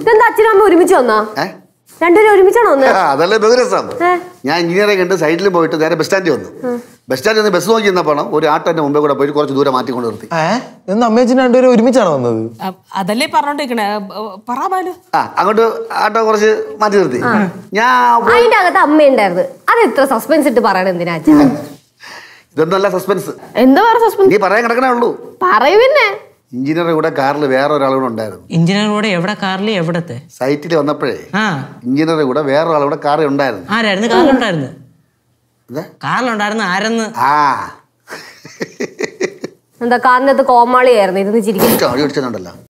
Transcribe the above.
ഇതെന്താ അച്ഛനും അമ്മ ഒരുമിച്ച് വന്നാ രണ്ടുപേരും ഒരുമിച്ചാണോ അതല്ലേ ബഹുരസം ഞാൻ എഞ്ചിനീയറെ കണ്ട് സൈഡിൽ പോയിട്ട് നേരെ ബസ് സ്റ്റാൻഡിൽ വന്നു ബസ് സ്റ്റാൻഡിൽ നിന്ന് ബസ് നോക്കി നിന്നപ്പോണം ഒരു ആട്ടന്റെ മുമ്പേ കൂടെ പോയിട്ട് കുറച്ച് ദൂരെ മാറ്റിക്കൊണ്ട് നിർത്തി എന്ന് അമ്മയച്ചൻ രണ്ടുപേരും ഒരുമിച്ചാണ് വന്നത് അതല്ലേ പറഞ്ഞോണ്ടിരിക്കണേ പറയാലോ അങ്ങോട്ട് ആട്ടോ കുറച്ച് മാറ്റി നിർത്തി ഞാൻ അതിന്റെ അകത്ത് അമ്മയുണ്ടായിരുന്നു അത് ഇത്ര സസ്പെൻസ് ഇട്ട് പറയണ എന്തിനാ ഇതൊന്നല്ല സസ്പെൻസ് എന്താ പറയാ സസ്പെൻസ് നീ പറയാൻ കിടക്കണേ ഉള്ളൂ പറയൂ പിന്നെ എഞ്ചിനീയറുടെ കൂടെ കാറിൽ വേറെ ഒരാളൂടെ ഉണ്ടായിരുന്നു എഞ്ചിനീയറുടെ കൂടെ എവിടെ കാറിൽ എവിടത്തെ സൈറ്റിൽ വന്നപ്പോഴേ ആ കൂടെ വേറെ ഒരാളൂടെ കാറിൽ ഉണ്ടായിരുന്നു ആരായിരുന്നു കാറിലുണ്ടായിരുന്നു കാറിലുണ്ടായിരുന്നു ആരെന്ന് ആ എന്താ കാറിനകത്ത് കോമാളിയായിരുന്നു ഇരുന്ന് ചിരിക്കും